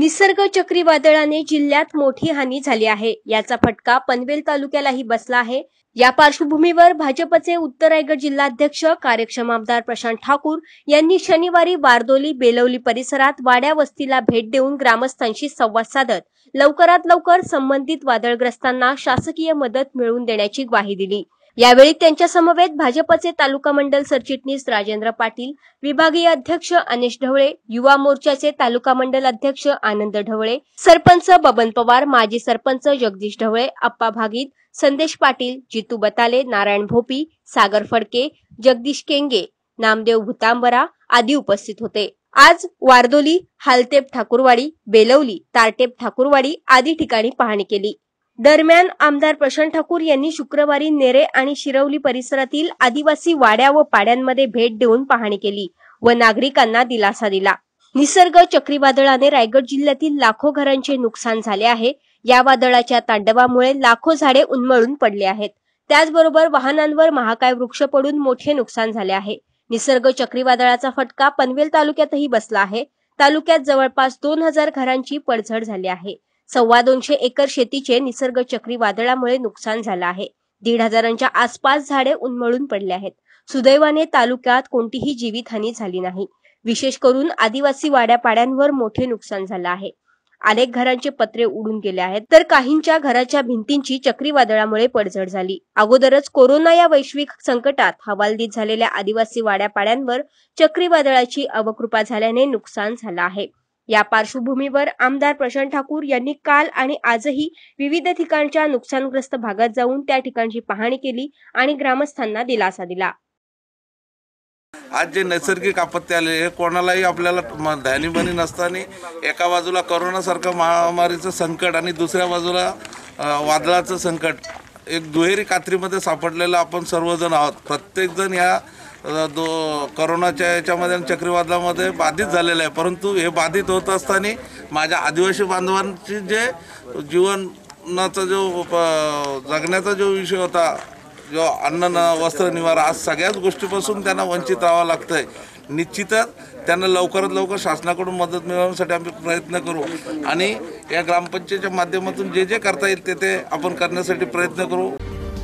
निसर्ग चक्रीवादळाने जिल्ह्यात मोठी हानी झाली आहे याचा फटका पनवेल तालुक्यालाही बसला आहे या पार्श्वभूमीवर भाजपचे उत्तर रायगड जिल्हाध्यक्ष कार्यक्षम आमदार प्रशांत ठाकूर यांनी शनिवारी वारदोली बेलवली परिसरात वाड्या वस्तीला भेट देऊन ग्रामस्थांशी संवाद साधत लवकरात लवकर संबंधित वादळग्रस्तांना शासकीय मदत मिळवून देण्याची ग्वाही दिली यावेळी त्यांच्या समवेत भाजपचे तालुका मंडल सरचिटणीस राजेंद्र पाटील विभागीय अध्यक्ष अनिश ढवळे युवा मोर्चाचे तालुका मंडल अध्यक्ष आनंद ढवळे सरपंच बबन पवार माजी सरपंच जगदीश ढवळे अप्पा भागीत संदेश पाटील जितू बताले नारायण भोपी सागर फडके जगदीश केंगे नामदेव भूतांबरा आदी उपस्थित होते आज वारदोली हालतेप ठाकूरवाडी बेलवली तारटेप ठाकूरवाडी आदी ठिकाणी पाहणी केली दरम्यान आमदार प्रशांत ठाकूर यांनी शुक्रवारी नेरे आणि शिरवली परिसरातील आदिवासी वाड्या व पाड्यांमध्ये भेट देऊन पाहणी केली व नागरिकांना दिलासा दिला निसर्ग चक्रीवादळाने रायगड जिल्ह्यातील लाखो घरांचे नुकसान झाले आहे या वादळाच्या तांडवामुळे लाखो झाडे उन्मळून पडले आहेत त्याचबरोबर वाहनांवर महाकाय वृक्ष पडून मोठे नुकसान झाले आहे निसर्ग चक्रीवादळाचा फटका पनवेल तालुक्यातही बसला आहे तालुक्यात जवळपास दोन हजार घरांची पडझड झाली आहे सव्वा दोनशे एकर शेतीचे निसर्ग चक्रीवादळामुळे नुकसान झालं आहे दीड हजारांच्या आसपास झाडे उन्मळून पडले आहेत सुदैवाने तालुक्यात कोणतीही जीवितहानी झाली नाही विशेष करून आदिवासी वाड्यापाड्यांवर मोठे नुकसान झालं आहे अनेक घरांचे पत्रे उडून गेले आहेत तर काहींच्या घराच्या भिंतींची चक्रीवादळामुळे पडझड झाली अगोदरच कोरोना या वैश्विक संकटात हवालदीत झालेल्या आदिवासी वाड्यापाड्यांवर चक्रीवादळाची अवकृपा झाल्याने नुकसान झालं आहे या पार्श्वभूमीवर आमदार प्रशांत ठाकूर यांनी काल आणि आजही विविध ठिकाणच्या नुकसानग्रस्त भागात जाऊन त्या ठिकाणची पाहणी केली आणि ग्रामस्थांना दिलासा दिला आज जे नैसर्गिक आपत्ती आले हे कोणालाही आपल्याला बनी नसताना एका बाजूला करोनासारखं महामारीचं संकट आणि दुसऱ्या बाजूला वादळाचं संकट एक दुहेरी कात्रीमध्ये सापडलेलं आपण सर्वजण आहोत प्रत्येकजण या दो करोनाच्या याच्यामध्ये आणि चक्रीवादळामध्ये बाधित झालेलं आहे परंतु हे बाधित होत असताना माझ्या आदिवासी बांधवांची जे जीवनाचा जो जगण्याचा जो विषय होता जो अन्न वस्त्र निवारा आज सगळ्याच गोष्टीपासून त्यांना वंचित राहावं लागतं आहे निश्चितच त्यांना लवकरात लवकर शासनाकडून मदत मिळवण्यासाठी आम्ही प्रयत्न करू आणि या ग्रामपंचायतीच्या माध्यमातून जे जे करता येईल ते ते आपण करण्यासाठी प्रयत्न करू